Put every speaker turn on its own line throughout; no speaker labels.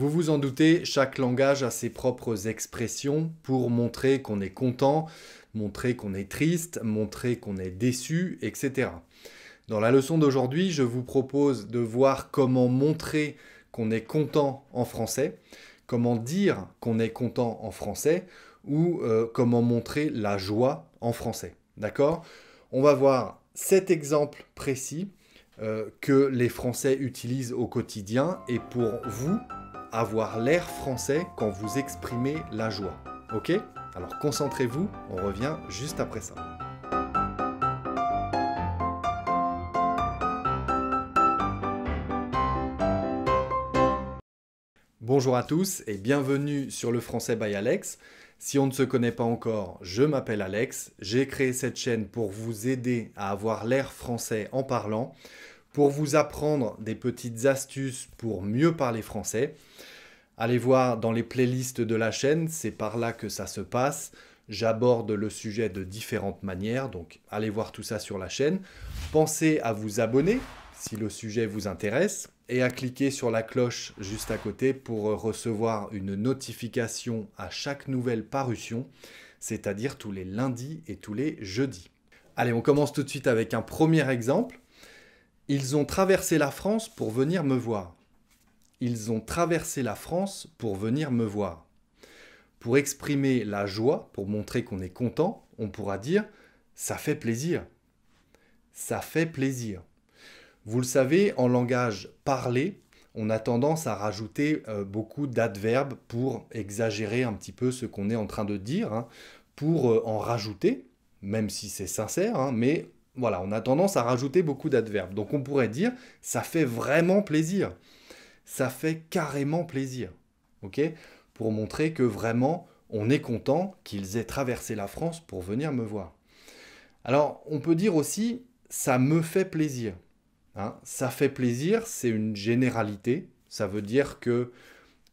Vous vous en doutez, chaque langage a ses propres expressions pour montrer qu'on est content, montrer qu'on est triste, montrer qu'on est déçu, etc. Dans la leçon d'aujourd'hui, je vous propose de voir comment montrer qu'on est content en français, comment dire qu'on est content en français ou euh, comment montrer la joie en français. D'accord On va voir cet exemple précis euh, que les Français utilisent au quotidien et pour vous, avoir l'air français quand vous exprimez la joie. Ok Alors concentrez-vous, on revient juste après ça. Bonjour à tous et bienvenue sur le français by Alex. Si on ne se connaît pas encore, je m'appelle Alex, j'ai créé cette chaîne pour vous aider à avoir l'air français en parlant pour vous apprendre des petites astuces pour mieux parler français. Allez voir dans les playlists de la chaîne, c'est par là que ça se passe. J'aborde le sujet de différentes manières, donc allez voir tout ça sur la chaîne. Pensez à vous abonner si le sujet vous intéresse et à cliquer sur la cloche juste à côté pour recevoir une notification à chaque nouvelle parution, c'est-à-dire tous les lundis et tous les jeudis. Allez, on commence tout de suite avec un premier exemple. Ils ont traversé la France pour venir me voir. Ils ont traversé la France pour venir me voir. Pour exprimer la joie, pour montrer qu'on est content, on pourra dire ⁇ ça fait plaisir ⁇ Ça fait plaisir. Vous le savez, en langage parlé, on a tendance à rajouter euh, beaucoup d'adverbes pour exagérer un petit peu ce qu'on est en train de dire, hein, pour euh, en rajouter, même si c'est sincère, hein, mais voilà, on a tendance à rajouter beaucoup d'adverbes. Donc on pourrait dire ça fait vraiment plaisir. Ça fait carrément plaisir. OK Pour montrer que vraiment on est content qu'ils aient traversé la France pour venir me voir. Alors, on peut dire aussi ça me fait plaisir. Hein. ça fait plaisir, c'est une généralité. Ça veut dire que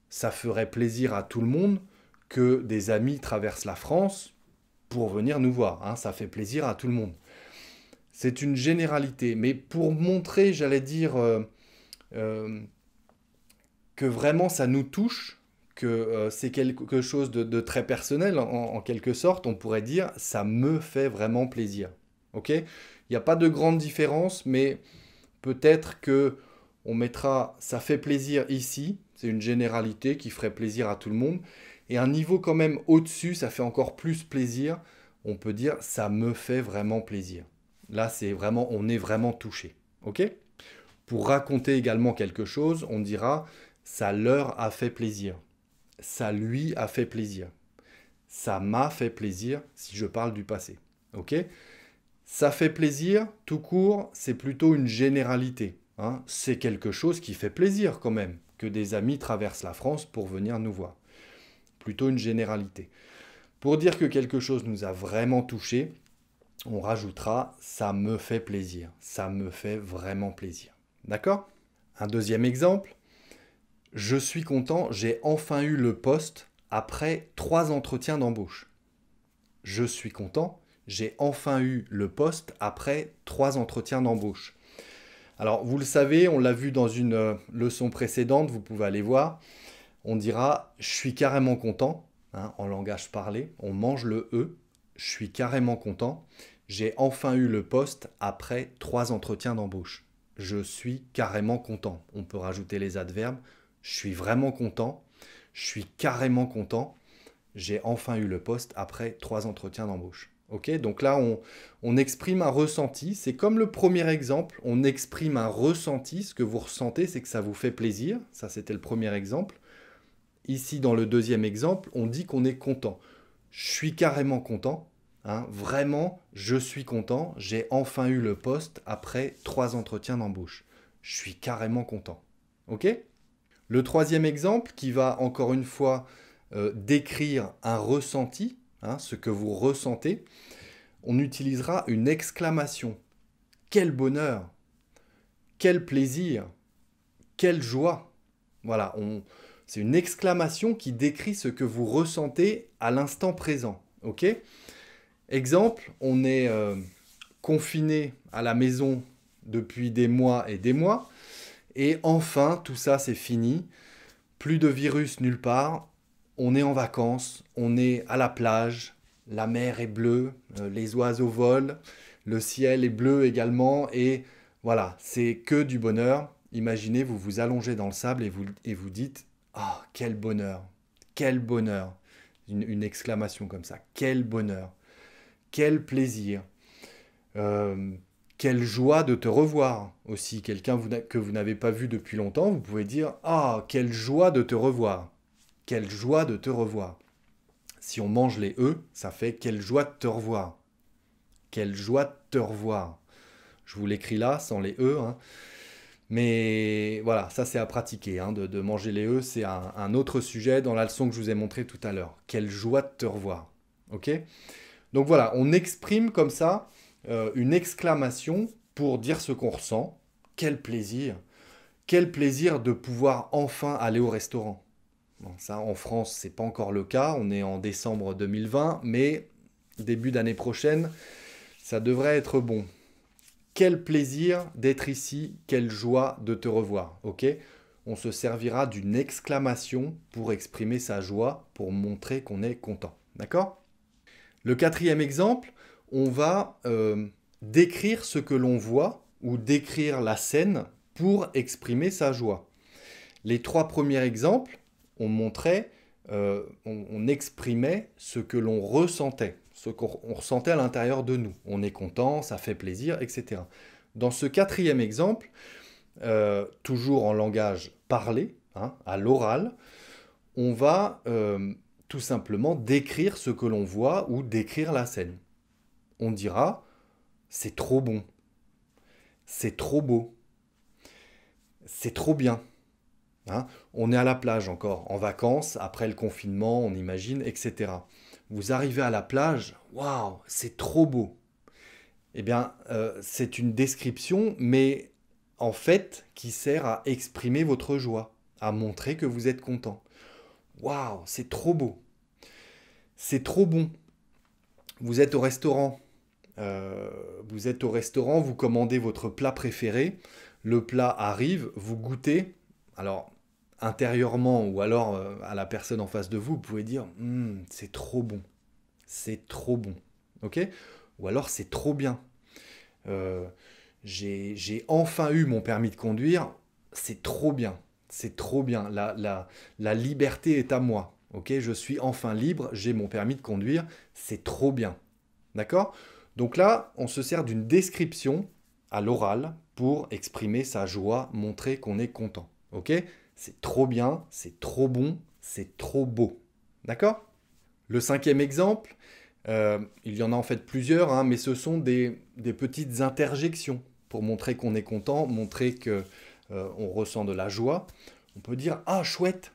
ça ferait plaisir à tout le monde que des amis traversent la France pour venir nous voir. Hein. ça fait plaisir à tout le monde. C'est une généralité. Mais pour montrer, j'allais dire, euh, euh, que vraiment ça nous touche, que euh, c'est quelque chose de, très personnel, en, quelque sorte, on pourrait dire, ça me fait vraiment plaisir. Ok Il n'y a pas de grande différence, mais peut-être que on mettra ça fait plaisir ici, c'est une généralité qui ferait plaisir à tout le monde, et un niveau quand même au-dessus, ça fait encore plus plaisir, on peut dire ça me fait vraiment plaisir. Là, c'est vraiment, on est vraiment touché. Ok Pour raconter également quelque chose, on dira ça leur a fait plaisir. Ça lui a fait plaisir. Ça m'a fait plaisir si je parle du passé. Ok Ça fait plaisir, tout court, c'est plutôt une généralité. Hein c'est quelque chose qui fait plaisir quand même que des amis traversent la France pour venir nous voir. Plutôt une généralité. Pour dire que quelque chose nous a vraiment touché, on rajoutera ça me fait plaisir. Ça me fait vraiment plaisir. D'accord Un deuxième exemple. Je suis content, j'ai enfin eu le poste après trois entretiens d'embauche. Je suis content, j'ai enfin eu le poste après trois entretiens d'embauche. Alors, vous le savez, on l'a vu dans une euh, leçon précédente, vous pouvez aller voir. On dira je suis carrément content hein, en langage parlé, on mange le E, je suis carrément content. J'ai enfin eu le poste après trois entretiens d'embauche. Je suis carrément content. On peut rajouter les adverbes. Je suis vraiment content. Je suis carrément content. J'ai enfin eu le poste après trois entretiens d'embauche. Ok, donc là on, on exprime un ressenti. C'est comme le premier exemple. On exprime un ressenti. Ce que vous ressentez, c'est que ça vous fait plaisir. Ça, c'était le premier exemple. Ici, dans le deuxième exemple, on dit qu'on est content. Je suis carrément content Hein. vraiment, je suis content, j'ai enfin eu le poste après trois entretiens d'embauche. Je suis carrément content. Ok Le troisième exemple qui va encore une fois euh, décrire un ressenti, hein, ce que vous ressentez, on utilisera une exclamation. Quel bonheur Quel plaisir Quelle joie Voilà, c'est une exclamation qui décrit ce que vous ressentez à l'instant présent. ok Exemple, on est euh, confiné à la maison depuis des mois et des mois, et enfin tout ça c'est fini, plus de virus nulle part, on est en vacances, on est à la plage, la mer est bleue, euh, les oiseaux volent, le ciel est bleu également, et voilà, c'est que du bonheur. Imaginez, vous vous allongez dans le sable et vous, dites Ah, oh, quel bonheur Quel bonheur une exclamation comme ça, quel bonheur quel plaisir. Euh, quelle joie de te revoir aussi. Quelqu'un que vous n'avez pas vu depuis longtemps, vous pouvez dire Ah, quelle joie de te revoir. Quelle joie de te revoir. Si on mange les E, ça fait quelle joie de te revoir. Quelle joie de te revoir. Je vous l'écris là, sans les E. Hein. Mais voilà, ça c'est à pratiquer. Hein. De, manger les E, c'est un, un, autre sujet dans la leçon que je vous ai montrée tout à l'heure. Quelle joie de te revoir. OK donc voilà, on exprime comme ça euh, une exclamation pour dire ce qu'on ressent. Quel plaisir Quel plaisir de pouvoir enfin aller au restaurant. ça, en France, c'est pas encore le cas. On est en décembre 2020, mais début d'année prochaine, ça devrait être bon. Quel plaisir d'être ici, quelle joie de te revoir. Ok On se servira d'une exclamation pour exprimer sa joie, pour montrer qu'on est content. D'accord le quatrième exemple, on va euh, décrire ce que l'on voit ou décrire la scène pour exprimer sa joie. Les trois premiers exemples, on montrait, euh, on, exprimait ce que l'on ressentait, ce qu'on ressentait à l'intérieur de nous. On est content, ça fait plaisir, etc. Dans ce quatrième exemple, euh, toujours en langage parlé, hein, à l'oral, on va tout simplement décrire ce que l'on voit ou décrire la scène. On dira c'est trop bon, c'est trop beau, c'est trop bien. Hein, on est à la plage encore, en vacances, après le confinement, on imagine, etc. Vous arrivez à la plage, waouh, c'est trop beau. Eh bien, euh, c'est une description, mais en fait, qui sert à exprimer votre joie, à montrer que vous êtes content. Waouh, c'est trop beau. C'est trop bon. Vous êtes au restaurant. Euh, vous êtes au restaurant, vous commandez votre plat préféré. Le plat arrive, vous goûtez. Alors, intérieurement ou alors euh, à la personne en face de vous, vous pouvez dire hum, c'est trop bon. C'est trop bon. Ou alors c'est trop bien. Euh, j'ai enfin eu mon permis de conduire. C'est trop bien. C'est trop bien. La, la, la liberté est à moi. Ok, je suis enfin libre. J'ai mon permis de conduire. C'est trop bien. D'accord Donc là, on se sert d'une description à l'oral pour exprimer sa joie, montrer qu'on est content. Ok C'est trop bien. C'est trop bon. C'est trop beau. D'accord Le cinquième exemple, euh, il y en a en fait plusieurs, hein, mais ce sont des, des petites interjections pour montrer qu'on est content, montrer que euh, on ressent de la joie, on peut dire Ah, chouette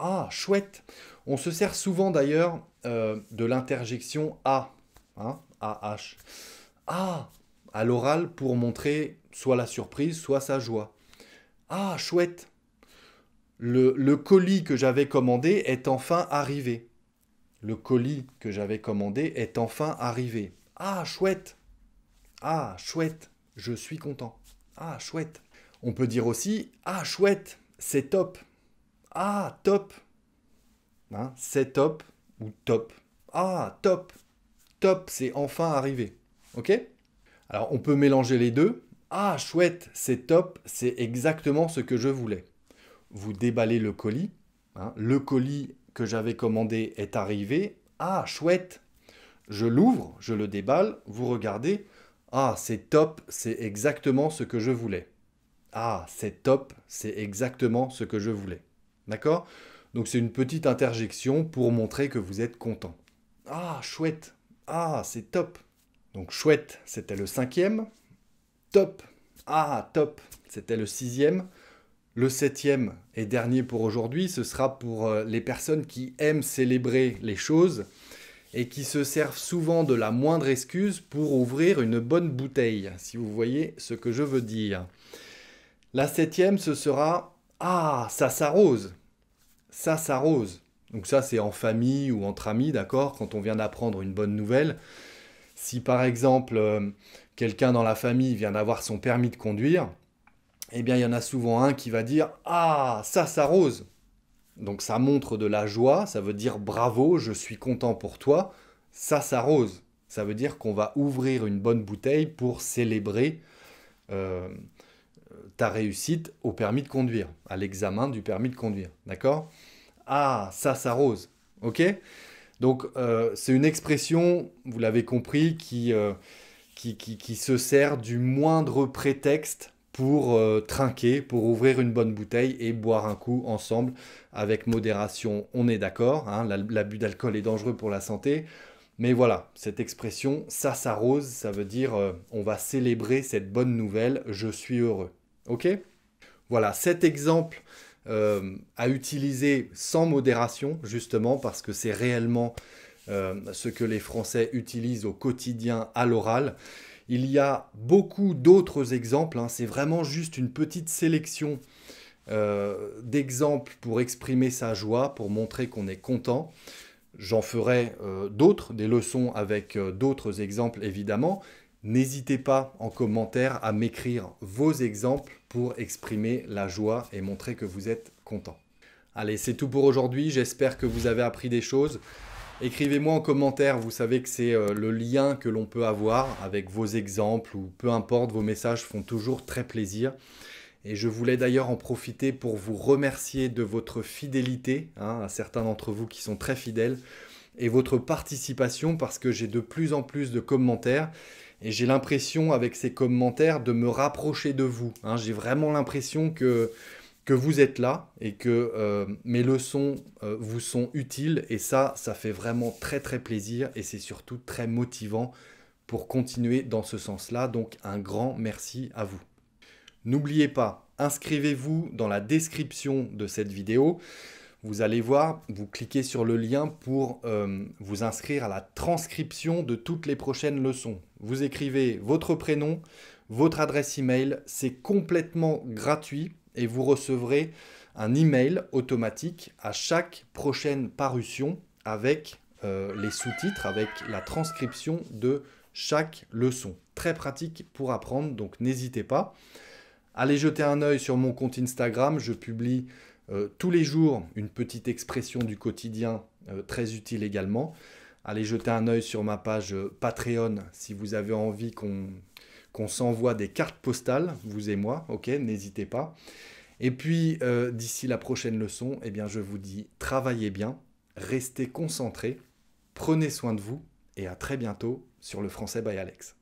Ah, chouette On se sert souvent d'ailleurs euh, de l'interjection A, hein, AH. Ah à l'oral pour montrer soit la surprise, soit sa joie. Ah, chouette le colis que j'avais commandé est enfin arrivé. Le colis que j'avais commandé est enfin arrivé. Ah, chouette Ah, chouette Je suis content. Ah, chouette on peut dire aussi Ah, chouette, c'est top. Ah, top. Hein, c'est top ou top. Ah, top. Top, c'est enfin arrivé. OK Alors, on peut mélanger les deux. Ah, chouette, c'est top, c'est exactement ce que je voulais. Vous déballez le colis. Hein, le colis que j'avais commandé est arrivé. Ah, chouette. Je l'ouvre, je le déballe, vous regardez. Ah, c'est top, c'est exactement ce que je voulais. Ah, c'est top, c'est exactement ce que je voulais. D'accord Donc c'est une petite interjection pour montrer que vous êtes content. Ah, chouette. Ah, c'est top. Donc chouette, c'était le cinquième. Top. Ah, top, c'était le sixième. Le septième et dernier pour aujourd'hui, ce sera pour euh, les personnes qui aiment célébrer les choses et qui se servent souvent de la moindre excuse pour ouvrir une bonne bouteille, si vous voyez ce que je veux dire. La septième, ce sera Ah, ça s'arrose. Ça s'arrose. Donc ça, c'est en famille ou entre amis, d'accord Quand on vient d'apprendre une bonne nouvelle. Si par exemple, euh, quelqu'un dans la famille vient d'avoir son permis de conduire, eh bien, il y en a souvent un qui va dire Ah, ça s'arrose. Donc ça montre de la joie, ça veut dire bravo, je suis content pour toi. Ça s'arrose. Ça veut dire qu'on va ouvrir une bonne bouteille pour célébrer euh, ta réussite au permis de conduire, à l'examen du permis de conduire. D'accord Ah, ça s'arrose. OK Donc, euh, c'est une expression, vous l'avez compris, euh, qui, qui, se sert du moindre prétexte pour euh, trinquer, pour ouvrir une bonne bouteille et boire un coup ensemble avec modération. On est d'accord, hein, l'abus d'alcool est dangereux pour la santé. Mais voilà, cette expression, ça s'arrose, ça veut dire on va célébrer cette bonne nouvelle, je suis heureux. Ok Voilà, cet exemple euh, à utiliser sans modération, justement, parce que c'est réellement euh, ce que les Français utilisent au quotidien à l'oral. Il y a beaucoup d'autres exemples, hein. c'est vraiment juste une petite sélection euh, d'exemples pour exprimer sa joie, pour montrer qu'on est content. J'en ferai d'autres, des leçons avec d'autres exemples évidemment, N'hésitez pas en commentaire à m'écrire vos exemples pour exprimer la joie et montrer que vous êtes content. Allez, c'est tout pour aujourd'hui. J'espère que vous avez appris des choses. Écrivez-moi en commentaire, vous savez que c'est euh, le lien que l'on peut avoir avec vos exemples ou peu importe, vos messages font toujours très plaisir. Et je voulais d'ailleurs en profiter pour vous remercier de votre fidélité, hein, à certains d'entre vous qui sont très fidèles, et votre participation parce que j'ai de plus en plus de commentaires et j'ai l'impression, avec ces commentaires, de me rapprocher de vous. Hein. J'ai vraiment l'impression que, vous êtes là et que euh, mes leçons euh, vous sont utiles. Et ça, ça fait vraiment très très plaisir et c'est surtout très motivant pour continuer dans ce sens-là. Donc un grand merci à vous. N'oubliez pas, inscrivez-vous dans la description de cette vidéo. Vous allez voir, vous cliquez sur le lien pour euh, vous inscrire à la transcription de toutes les prochaines leçons vous écrivez votre prénom, votre adresse email, c'est complètement gratuit et vous recevrez un email automatique à chaque prochaine parution avec euh, les sous-titres, avec la transcription de chaque leçon. Très pratique pour apprendre, donc n'hésitez pas. Allez jeter un œil sur mon compte Instagram, je publie euh, tous les jours une petite expression du quotidien euh, très utile également allez jeter un œil sur ma page euh, Patreon si vous avez envie qu'on s'envoie des cartes postales, vous et moi, ok, n'hésitez pas. Et puis, euh, d'ici la prochaine leçon, eh bien, je vous dis, travaillez bien, restez concentrés, prenez soin de vous, et à très bientôt sur le français by Alex.